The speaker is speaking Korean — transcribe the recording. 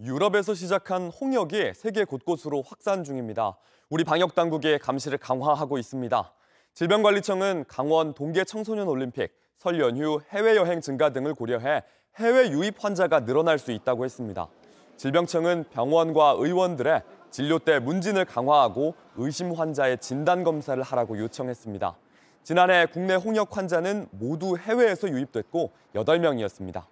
유럽에서 시작한 홍역이 세계 곳곳으로 확산 중입니다. 우리 방역 당국의 감시를 강화하고 있습니다. 질병관리청은 강원 동계 청소년 올림픽, 설 연휴 해외 여행 증가 등을 고려해 해외 유입 환자가 늘어날 수 있다고 했습니다. 질병청은 병원과 의원들의 진료 때 문진을 강화하고 의심 환자의 진단 검사를 하라고 요청했습니다. 지난해 국내 홍역 환자는 모두 해외에서 유입됐고 8명이었습니다.